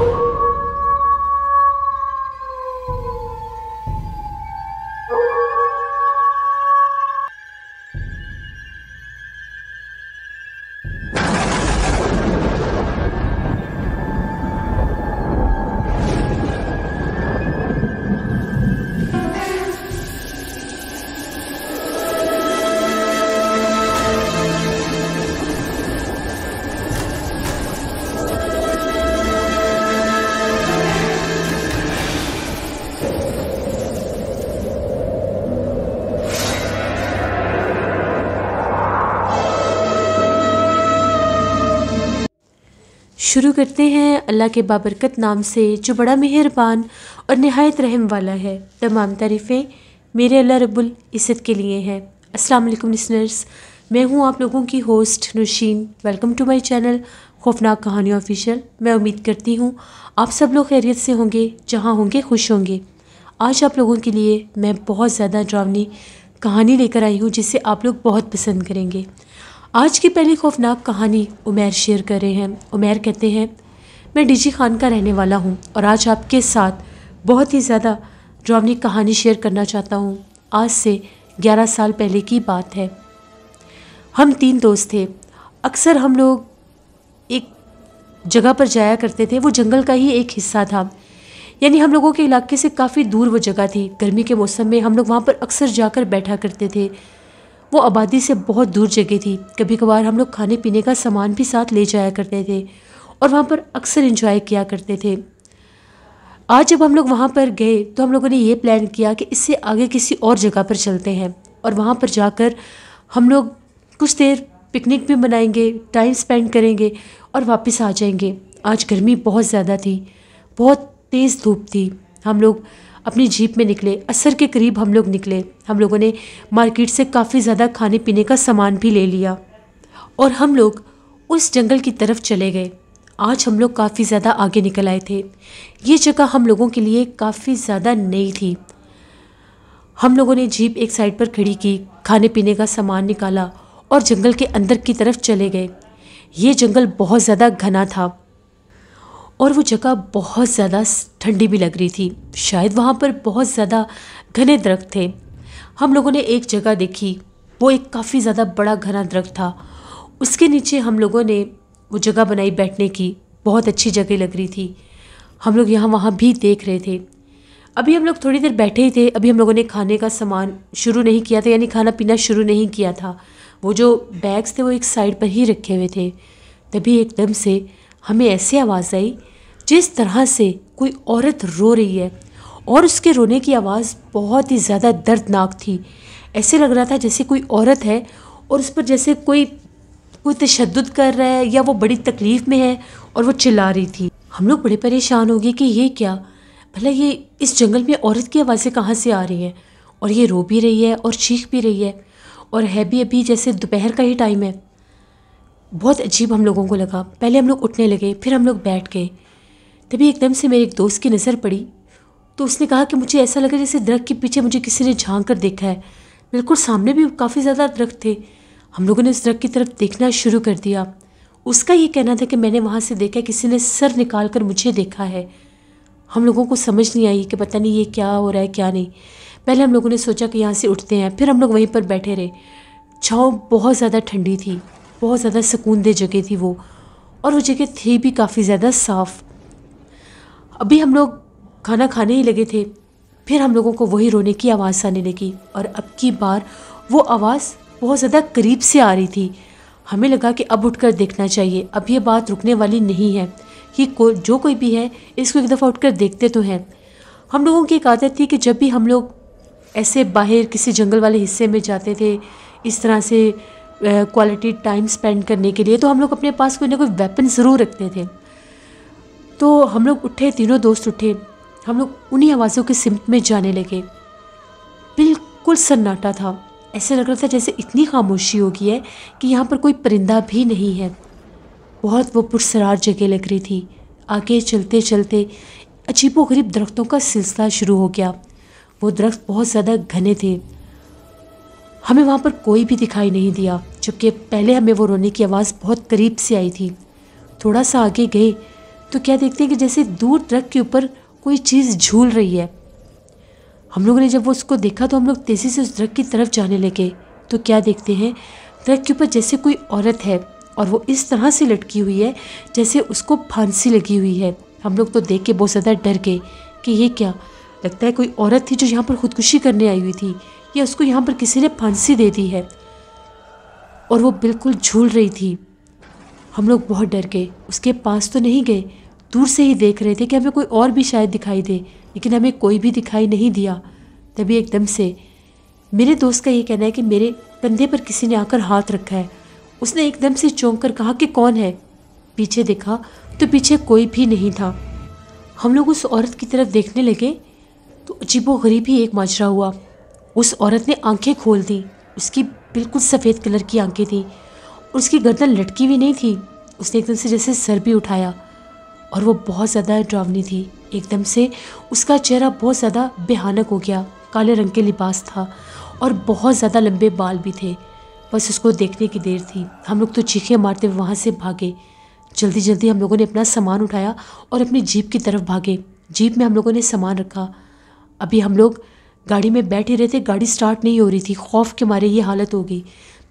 you शुरू करते हैं अल्लाह के बाबरकत नाम से जो बड़ा मेहरबान और नहायत रहम वाला है तमाम तारीफ़ें मेरे अल्लाह रब्बुल इज़्ज़त के लिए हैं अस्सलाम वालेकुम लिसनर्स मैं हूँ आप लोगों की host Naushin welcome to my channel खौफनाक कहानी ऑफिशियल मैं उम्मीद करती हूँ आप सब लोग खैरियत से होंगे जहाँ होंगे खुश होंगे आज आप लोगों के लिए मैं बहुत ज़्यादा ड्रावनी कहानी लेकर आई हूँ जिसे आप लोग बहुत पसंद करेंगे आज की पहली खौफनाक कहानी उमेर शेयर कर रहे हैं उमेर कहते हैं मैं डीजी खान का रहने वाला हूँ और आज आपके साथ बहुत ही ज़्यादा ड्रावनी कहानी शेयर करना चाहता हूँ आज से 11 साल पहले की बात है हम तीन दोस्त थे अक्सर हम लोग एक जगह पर जाया करते थे वो जंगल का ही एक हिस्सा था यानी हम लोगों के इलाके से काफ़ी दूर वो जगह थी गर्मी के मौसम में हम लोग वहाँ पर अक्सर जाकर बैठा करते थे वो आबादी से बहुत दूर जगह थी कभी कभार हम लोग खाने पीने का सामान भी साथ ले जाया करते थे और वहाँ पर अक्सर इंजॉय किया करते थे आज जब हम लोग वहाँ पर गए तो हम लोगों ने ये प्लान किया कि इससे आगे किसी और जगह पर चलते हैं और वहाँ पर जाकर हम लोग कुछ देर पिकनिक भी मनाएंगे टाइम स्पेंड करेंगे और वापस आ जाएंगे आज गर्मी बहुत ज़्यादा थी बहुत तेज़ धूप थी हम लोग अपनी जीप में निकले असर के करीब हम लोग निकले हम लोगों ने मार्केट से काफ़ी ज़्यादा खाने पीने का सामान भी ले लिया और हम लोग उस जंगल की तरफ चले गए आज हम लोग काफ़ी ज़्यादा आगे निकल आए थे ये जगह हम लोगों के लिए काफ़ी ज़्यादा नई थी हम लोगों ने जीप एक साइड पर खड़ी की खाने पीने का सामान निकाला और जंगल के अंदर की तरफ चले गए ये जंगल बहुत ज़्यादा घना था और वो जगह बहुत ज़्यादा ठंडी भी लग रही थी शायद वहाँ पर बहुत ज़्यादा घने दरख्त थे हम लोगों ने एक जगह देखी वो एक काफ़ी ज़्यादा बड़ा घना दरख्त था उसके नीचे हम लोगों ने वो जगह बनाई बैठने की बहुत अच्छी जगह लग रही थी हम लोग यहाँ वहाँ भी देख रहे थे अभी हम लोग थोड़ी देर बैठे ही थे अभी हम लोगों ने खाने का सामान शुरू नहीं किया था यानी खाना पीना शुरू नहीं किया था वो जो बैग्स थे वो एक साइड पर ही रखे हुए थे तभी एकदम से हमें ऐसी आवाज़ आई जिस तरह से कोई औरत रो रही है और उसके रोने की आवाज़ बहुत ही ज़्यादा दर्दनाक थी ऐसे लग रहा था जैसे कोई औरत है और उस पर जैसे कोई कोई तशद कर रहा है या वो बड़ी तकलीफ़ में है और वो चिल्ला रही थी हम लोग बड़े परेशान हो गए कि ये क्या भला ये इस जंगल में औरत की आवाज़ें कहाँ से आ रही हैं और ये रो भी रही है और चीख भी रही है और है भी अभी जैसे दोपहर का ही टाइम है बहुत अजीब हम लोगों को लगा पहले हम लोग उठने लगे फिर हम लोग बैठ गए तभी एकदम से मेरे एक दोस्त की नज़र पड़ी तो उसने कहा कि मुझे ऐसा लगा जैसे दरख्त के पीछे मुझे किसी ने झांक कर देखा है बिल्कुल सामने भी काफ़ी ज़्यादा दरख्त थे हम लोगों ने उस दरख्त की तरफ देखना शुरू कर दिया उसका ये कहना था कि मैंने वहाँ से देखा किसी ने सर निकाल कर मुझे देखा है हम लोगों को समझ नहीं आई कि पता नहीं ये क्या हो रहा है क्या नहीं पहले हम लोगों ने सोचा कि यहाँ से उठते हैं फिर हम लोग वहीं पर बैठे रहे छाँव बहुत ज़्यादा ठंडी थी बहुत ज़्यादा सुकून दे जगह थी वो और वो जगह थी भी काफ़ी ज़्यादा साफ़ अभी हम लोग खाना खाने ही लगे थे फिर हम लोगों को वही रोने की आवाज़ आने लगी और अब की बार वो आवाज़ बहुत ज़्यादा करीब से आ रही थी हमें लगा कि अब उठकर देखना चाहिए अब ये बात रुकने वाली नहीं है कि को जो कोई भी है इसको एक दफ़ा उठकर देखते तो हैं हम लोगों की एक आदत थी कि जब भी हम लोग ऐसे बाहर किसी जंगल वाले हिस्से में जाते थे इस तरह से क्वालिटी टाइम स्पेंड करने के लिए तो हम लोग अपने पास कोई ना कोई वेपन ज़रूर रखते थे तो हम लोग उठे तीनों दोस्त उठे हम लोग उन्हीं आवाज़ों के सिमट में जाने लगे बिल्कुल सन्नाटा था ऐसा लग रहा था जैसे इतनी खामोशी हो गई है कि यहाँ पर कोई परिंदा भी नहीं है बहुत वो पुरसरार जगह लग रही थी आगे चलते चलते अजीबो गरीब दरख्तों का सिलसिला शुरू हो गया वो दरख्त बहुत ज़्यादा घने थे हमें वहाँ पर कोई भी दिखाई नहीं दिया जबकि पहले हमें वो रोने की आवाज़ बहुत करीब से आई थी थोड़ा सा आगे गए तो क्या देखते हैं कि जैसे दूर ट्रक के ऊपर कोई चीज़ झूल रही है हम लोगों ने जब वो उसको देखा तो हम लोग तेज़ी से उस ट्रक की तरफ जाने लगे तो क्या देखते हैं ट्रक के ऊपर जैसे कोई औरत है और वो इस तरह से लटकी हुई है जैसे उसको फांसी लगी हुई है हम लोग तो देख के बहुत ज़्यादा डर गए कि ये क्या लगता है कोई औरत थी जो यहाँ पर खुदकुशी करने आई हुई थी या उसको यहाँ पर किसी ने फांसी दे दी है और वो बिल्कुल झूल रही थी हम लोग बहुत डर गए उसके पास तो नहीं गए दूर से ही देख रहे थे कि हमें कोई और भी शायद दिखाई दे लेकिन हमें कोई भी दिखाई नहीं दिया तभी एकदम से मेरे दोस्त का ये कहना है कि मेरे कंधे पर किसी ने आकर हाथ रखा है उसने एकदम से चौंक कर कहा कि कौन है पीछे देखा तो पीछे कोई भी नहीं था हम लोग उस औरत की तरफ देखने लगे तो अजीबो गरीब ही एक माजरा हुआ उस औरत ने आंखें खोल दी उसकी बिल्कुल सफ़ेद कलर की आंखें थी उसकी गर्दन लटकी हुई नहीं थी उसने एकदम से जैसे सर भी उठाया और वो बहुत ज़्यादा डरावनी थी एकदम से उसका चेहरा बहुत ज़्यादा बेहानक हो गया काले रंग के लिबास था और बहुत ज़्यादा लंबे बाल भी थे बस उसको देखने की देर थी हम लोग तो चीखे मारते हुए वहाँ से भागे जल्दी जल्दी हम लोगों ने अपना सामान उठाया और अपनी जीप की तरफ भागे जीप में हम लोगों ने सामान रखा अभी हम लोग गाड़ी में बैठ ही रहे थे गाड़ी स्टार्ट नहीं हो रही थी खौफ के मारे ये हालत हो गई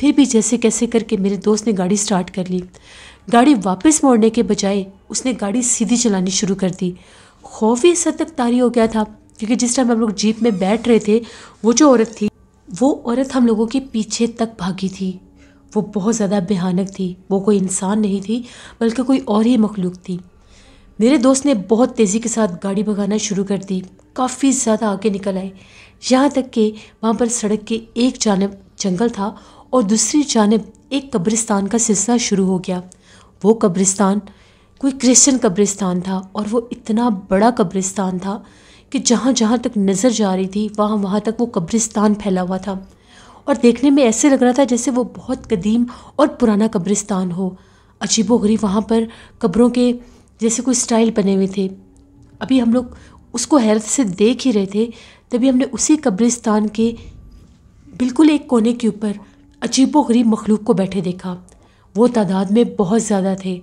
फिर भी जैसे कैसे करके मेरे दोस्त ने गाड़ी स्टार्ट कर ली गाड़ी वापस मोड़ने के बजाय उसने गाड़ी सीधी चलानी शुरू कर दी खौफ ही इस हद तक तारी हो गया था क्योंकि जिस टाइम हम लोग जीप में बैठ रहे थे वो जो औरत थी वो औरत हम लोगों के पीछे तक भागी थी वो बहुत ज़्यादा भयानक थी वो कोई इंसान नहीं थी बल्कि कोई और ही मखलूक थी मेरे दोस्त ने बहुत तेज़ी के साथ गाड़ी भगाना शुरू कर दी काफ़ी ज़्यादा आगे निकल आए यहाँ तक कि वहाँ पर सड़क के एक जानब जंगल था और दूसरी जानब एक कब्रिस्तान का सिलसिला शुरू हो गया वो कब्रिस्तान कोई क्रिश्चियन कब्रिस्तान था और वो इतना बड़ा कब्रिस्तान था कि जहाँ जहाँ तक नज़र जा रही थी वहाँ वहाँ तक वो कब्रिस्तान फैला हुआ था और देखने में ऐसे लग रहा था जैसे वो बहुत कदीम और पुराना कब्रिस्तान हो अजीबो गरीब वहाँ पर कब्रों के जैसे कोई स्टाइल बने हुए थे अभी हम लोग उसको हैरत से देख ही रहे थे तभी हमने उसी कब्रिस्तान के बिल्कुल एक कोने के ऊपर अजीबो गरीब मखलूक को बैठे देखा वो तादाद में बहुत ज़्यादा थे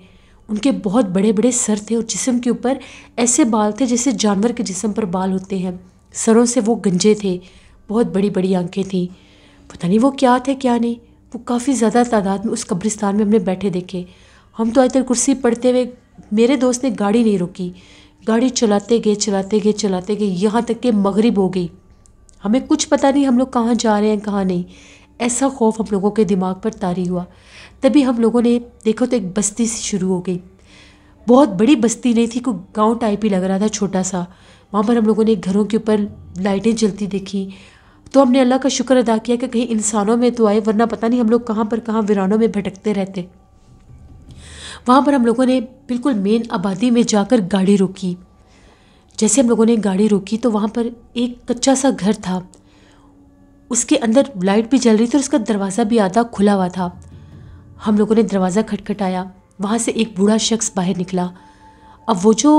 उनके बहुत बड़े बड़े सर थे और जिसम के ऊपर ऐसे बाल थे जैसे जानवर के जिसम पर बाल होते हैं सरों से वो गंजे थे बहुत बड़ी बड़ी आंखें थीं पता नहीं वो क्या थे क्या नहीं वो काफ़ी ज़्यादा तादाद में उस कब्रिस्तान में हमने बैठे देखे हम तो तक कुर्सी पढ़ते हुए मेरे दोस्त ने गाड़ी नहीं रोकी गाड़ी चलाते गए चलाते गए चलाते गए यहाँ तक कि मगरिब हो गई हमें कुछ पता नहीं हम लोग कहाँ जा रहे हैं कहाँ नहीं ऐसा खौफ हम लोगों के दिमाग पर तारी हुआ तभी हम लोगों ने देखो तो एक बस्ती सी शुरू हो गई बहुत बड़ी बस्ती नहीं थी कोई गांव टाइप ही लग रहा था छोटा सा वहाँ पर हम लोगों ने घरों के ऊपर लाइटें जलती देखी तो हमने अल्लाह का शुक्र अदा किया कि कहीं इंसानों में तो आए वरना पता नहीं हम लोग कहाँ पर कहाँ वीरानों में भटकते रहते वहाँ पर हम लोगों ने बिल्कुल मेन आबादी में जाकर गाड़ी रोकी जैसे हम लोगों ने गाड़ी रोकी तो वहाँ पर एक कच्चा सा घर था उसके अंदर लाइट भी जल रही थी और उसका दरवाज़ा भी आधा खुला हुआ था हम लोगों ने दरवाज़ा खटखटाया वहाँ से एक बूढ़ा शख्स बाहर निकला अब वो जो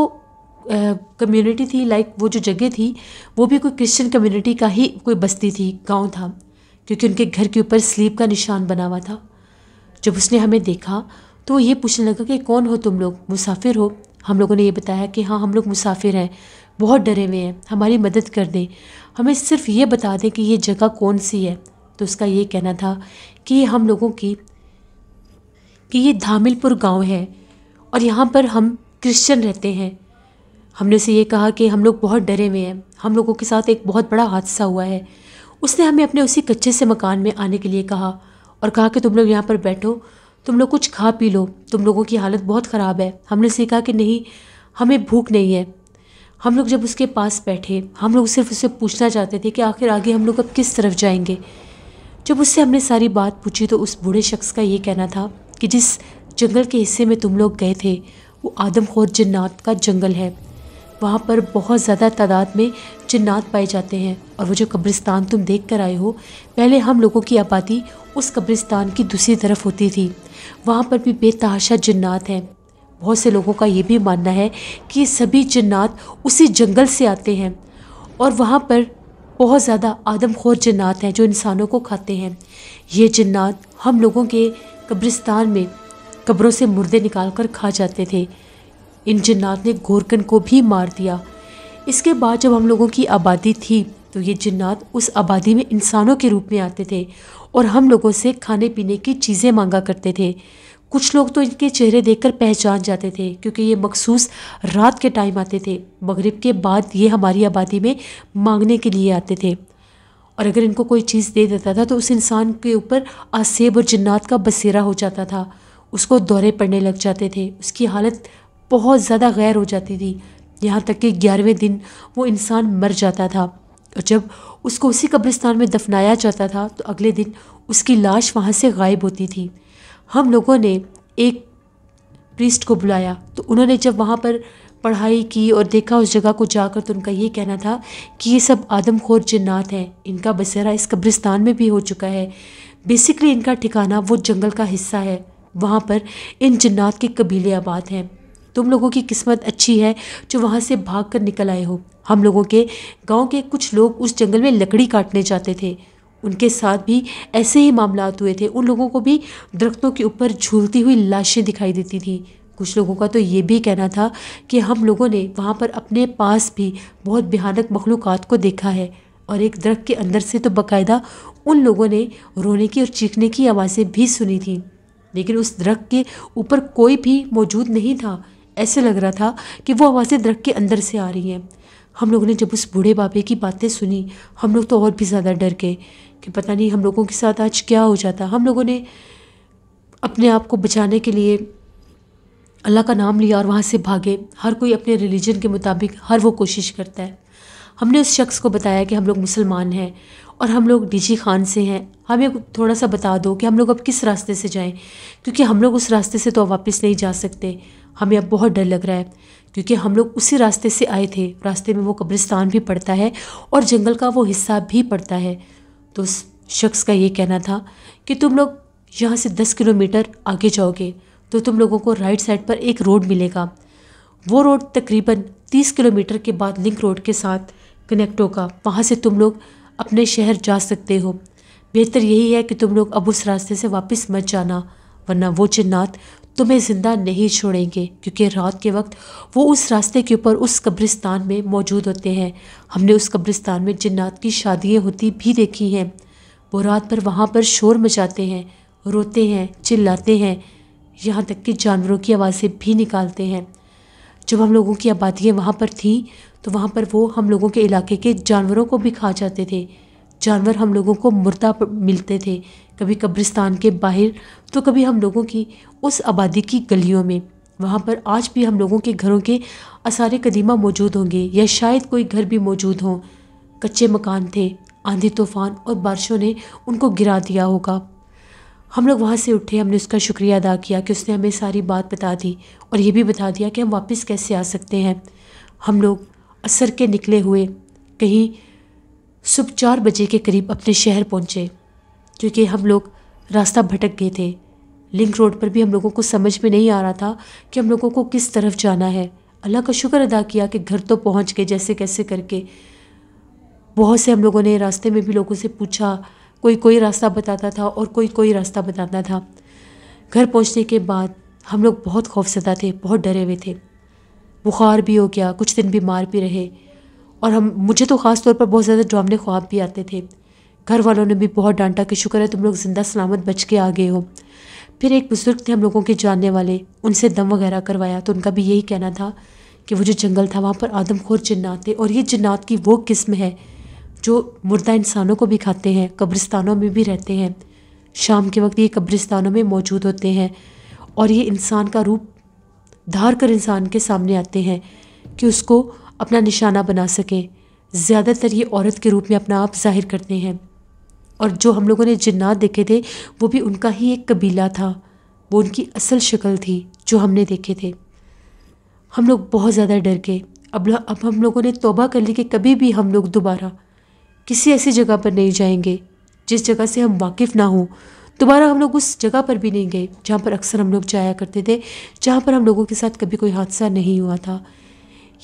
कम्युनिटी थी लाइक वो जो जगह थी वो भी कोई क्रिश्चियन कम्युनिटी का ही कोई बस्ती थी गांव था क्योंकि उनके घर के ऊपर स्लीप का निशान बना हुआ था जब उसने हमें देखा तो वो ये पूछने लगा कि कौन हो तुम लोग मुसाफिर हो हम लोगों ने ये बताया कि हाँ हम लोग मुसाफिर हैं बहुत डरे हुए हैं हमारी मदद कर दें हमें सिर्फ ये बता दें कि ये जगह कौन सी है तो उसका ये कहना था कि हम लोगों की कि ये धामिलपुर गांव है और यहाँ पर हम क्रिश्चियन रहते हैं हमने से ये कहा कि हम लोग बहुत डरे हुए हैं हम लोगों के साथ एक बहुत बड़ा हादसा हुआ है उसने हमें अपने उसी कच्चे से मकान में आने के लिए कहा और कहा कि तुम लोग यहाँ पर बैठो तुम लोग कुछ खा पी लो तुम लोगों की हालत बहुत ख़राब है हमने से कहा कि नहीं हमें भूख नहीं है हम लोग जब उसके पास बैठे हम लोग सिर्फ उससे पूछना चाहते थे कि आखिर आगे हम लोग अब किस तरफ जाएंगे जब उससे हमने सारी बात पूछी तो उस बूढ़े शख्स का ये कहना था कि जिस जंगल के हिस्से में तुम लोग गए थे वो आदमखोर जन्नात का जंगल है वहाँ पर बहुत ज़्यादा तादाद में जन्नात पाए जाते हैं और वो जो कब्रिस्तान तुम देख कर आए हो पहले हम लोगों की आबादी उस कब्रिस्तान की दूसरी तरफ होती थी वहाँ पर भी बेतहाशा जन्नात हैं बहुत से लोगों का ये भी मानना है कि सभी जन्नात उसी जंगल से आते हैं और वहाँ पर बहुत ज़्यादा आदमखोर जन्नात हैं जो इंसानों को खाते हैं ये जन्नात हम लोगों के कब्रिस्तान में कब्रों से मुर्दे निकाल कर खा जाते थे इन जन्नात ने गोरकन को भी मार दिया इसके बाद जब हम लोगों की आबादी थी तो ये जन्नात उस आबादी में इंसानों के रूप में आते थे और हम लोगों से खाने पीने की चीज़ें मांगा करते थे कुछ लोग तो इनके चेहरे देखकर पहचान जाते थे क्योंकि ये मखसूस रात के टाइम आते थे मगरिब के बाद ये हमारी आबादी में मांगने के लिए आते थे और अगर इनको कोई चीज़ दे देता था तो उस इंसान के ऊपर आसेब और जन्नात का बसेरा हो जाता था उसको दौरे पड़ने लग जाते थे उसकी हालत बहुत ज़्यादा गैर हो जाती थी यहाँ तक कि ग्यारहवें दिन वो इंसान मर जाता था और जब उसको उसी कब्रिस्तान में दफनाया जाता था तो अगले दिन उसकी लाश वहाँ से गायब होती थी हम लोगों ने एक प्रीस्ट को बुलाया तो उन्होंने जब वहाँ पर पढ़ाई की और देखा उस जगह को जाकर तो उनका ये कहना था कि ये सब आदमखोर जन्नात हैं इनका बसेरा इस कब्रिस्तान में भी हो चुका है बेसिकली इनका ठिकाना वो जंगल का हिस्सा है वहाँ पर इन जन्नात के कबीले आबाद हैं तुम लोगों की किस्मत अच्छी है जो वहाँ से भाग कर निकल आए हो हम लोगों के गांव के कुछ लोग उस जंगल में लकड़ी काटने जाते थे उनके साथ भी ऐसे ही मामला हुए थे उन लोगों को भी दरख्तों के ऊपर झूलती हुई लाशें दिखाई देती थी कुछ लोगों का तो ये भी कहना था कि हम लोगों ने वहाँ पर अपने पास भी बहुत भयानक मखलूक़ को देखा है और एक दरख्त के अंदर से तो बकायदा उन लोगों ने रोने की और चीखने की आवाज़ें भी सुनी थी लेकिन उस दरख्त के ऊपर कोई भी मौजूद नहीं था ऐसे लग रहा था कि वो आवाज़ें दरख्त के अंदर से आ रही हैं हम लोगों ने जब उस बूढ़े बाबे की बातें सुनी हम लोग तो और भी ज़्यादा डर गए कि पता नहीं हम लोगों के साथ आज क्या हो जाता हम लोगों ने अपने आप को बचाने के लिए अल्लाह का नाम लिया और वहाँ से भागे हर कोई अपने रिलीजन के मुताबिक हर वो कोशिश करता है हमने उस शख्स को बताया कि हम लोग मुसलमान हैं और हम लोग डीजी खान से हैं हमें थोड़ा सा बता दो कि हम लोग अब किस रास्ते से जाएं क्योंकि हम लोग उस रास्ते से तो वापस नहीं जा सकते हमें अब बहुत डर लग रहा है क्योंकि हम लोग उसी रास्ते से आए थे रास्ते में वो कब्रिस्तान भी पड़ता है और जंगल का वो हिस्सा भी पड़ता है तो उस शख्स का ये कहना था कि तुम लोग यहाँ से दस किलोमीटर आगे जाओगे तो तुम लोगों को राइट साइड पर एक रोड मिलेगा वो रोड तकरीबन तीस किलोमीटर के बाद लिंक रोड के साथ कनेक्ट होगा वहाँ से तुम लोग अपने शहर जा सकते हो बेहतर यही है कि तुम लोग अब उस रास्ते से वापस मत जाना वरना वो जन्नात तुम्हें ज़िंदा नहीं छोड़ेंगे क्योंकि रात के वक्त वो उस रास्ते के ऊपर उस कब्रिस्तान में मौजूद होते हैं हमने उस कब्रिस्तान में जन्नात की शादियाँ होती भी देखी हैं वो रात पर वहाँ पर शोर मचाते हैं रोते हैं चिल्लाते हैं यहाँ तक कि जानवरों की आवाज़ें भी निकालते हैं जब हम लोगों की आबादियाँ वहाँ पर थीं तो वहाँ पर वो हम लोगों के इलाके के जानवरों को भी खा जाते थे जानवर हम लोगों को मुर्दा मिलते थे कभी कब्रिस्तान के बाहर तो कभी हम लोगों की उस आबादी की गलियों में वहाँ पर आज भी हम लोगों के घरों के आसार कदीमा मौजूद होंगे या शायद कोई घर भी मौजूद हों कच्चे मकान थे आंधी तूफान और बारिशों ने उनको गिरा दिया होगा हम लोग वहाँ से उठे हमने उसका शुक्रिया अदा किया कि उसने हमें सारी बात बता दी और ये भी बता दिया कि हम वापस कैसे आ सकते हैं हम लोग असर के निकले हुए कहीं सुबह चार बजे के करीब अपने शहर पहुँचे क्योंकि हम लोग रास्ता भटक गए थे लिंक रोड पर भी हम लोगों को समझ में नहीं आ रहा था कि हम लोगों को किस तरफ जाना है अल्लाह का शुक्र अदा किया कि घर तो पहुंच गए जैसे कैसे करके बहुत से हम लोगों ने रास्ते में भी लोगों से पूछा कोई कोई रास्ता बताता था और कोई कोई रास्ता बताता था घर पहुंचने के बाद हम लोग बहुत खौफजदा थे बहुत डरे हुए थे बुखार भी हो गया कुछ दिन बीमार भी रहे और हम मुझे तो ख़ास तौर पर बहुत ज़्यादा ड्रामने ख्वाब भी आते थे घर वालों ने भी बहुत डांटा कि शुक्र है तुम लोग ज़िंदा सलामत बच के आ गए हो फिर एक बुज़ुर्ग थे हम लोगों के जानने वाले उनसे दम वगैरह करवाया तो उनका भी यही कहना था कि वो जो जंगल था वहाँ पर आदमखोर जन्नात थे और ये जन्नात की वो किस्म है जो मुर्दा इंसानों को भी खाते हैं कब्रिस्तानों में भी रहते हैं शाम के वक्त ये कब्रिस्तानों में मौजूद होते हैं और ये इंसान का रूप धार कर इंसान के सामने आते हैं कि उसको अपना निशाना बना सकें ज़्यादातर ये औरत के रूप में अपना आप जाहिर करते हैं और जो हम लोगों ने जिन्नात देखे थे वो भी उनका ही एक कबीला था वो उनकी असल शक्ल थी जो हमने देखे थे हम लोग बहुत ज़्यादा डर गए अब अब हम लोगों ने तोबा कर ली कि कभी भी हम लोग दोबारा किसी ऐसी जगह पर नहीं जाएंगे जिस जगह से हम वाकिफ़ ना हों दोबारा हम लोग उस जगह पर भी नहीं गए जहाँ पर अक्सर हम लोग जाया करते थे जहाँ पर हम लोगों के साथ कभी कोई हादसा नहीं हुआ था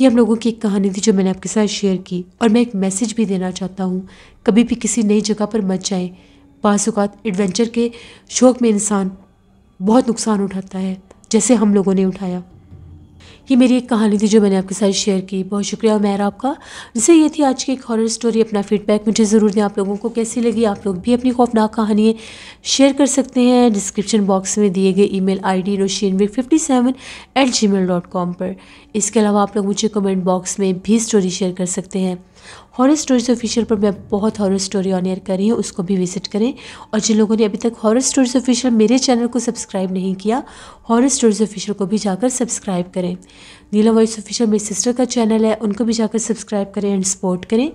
ये हम लोगों की एक कहानी थी जो मैंने आपके साथ शेयर की और मैं एक मैसेज भी देना चाहता हूँ कभी भी किसी नई जगह पर मत जाएं बात एडवेंचर के शौक़ में इंसान बहुत नुकसान उठाता है जैसे हम लोगों ने उठाया ये मेरी एक कहानी थी जो मैंने आपके साथ शेयर की बहुत शुक्रिया उमेर आपका जिससे ये थी आज की एक हॉरर स्टोरी अपना फीडबैक मुझे ज़रूर दें आप लोगों को कैसी लगी आप लोग भी अपनी खौफनाक कहानियाँ शेयर कर सकते हैं डिस्क्रिप्शन बॉक्स में दिए गए email ID fifty seven eight gmail dot com पर इसके अलावा आप लोग मुझे कमेंट बॉक्स में भी स्टोरी शेयर कर सकते हैं हॉरर स्टोरीज ऑफिशियल पर मैं बहुत हॉरर स्टोरी ऑन एयर कर रही हूँ उसको भी विजिट करें और जिन लोगों ने अभी तक हॉरर स्टोरीज ऑफिशियल मेरे चैनल को सब्सक्राइब नहीं किया हॉरर स्टोरीज ऑफिशियल को भी जाकर सब्सक्राइब करें नीला वॉइस ऑफिशियल मेरी सिस्टर का चैनल है उनको भी जाकर सब्सक्राइब करें एंड सपोर्ट करें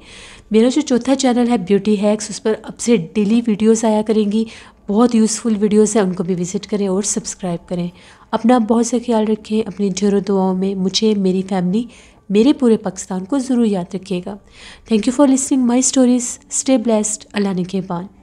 मेरा जो चौथा चैनल है ब्यूटी हैक्स उस पर अब से डेली वीडियोज़ आया करेंगी बहुत यूज़फुल वीडियोज़ हैं उनको भी विज़िट करें और सब्सक्राइब करें अपना बहुत सा ख्याल रखें अपनी जरूर दुआओं में मुझे मेरी फैमिली मेरे पूरे पाकिस्तान को ज़रूर याद रखिएगा thank you for listening my stories stay blessed अल्लाह ने के बाद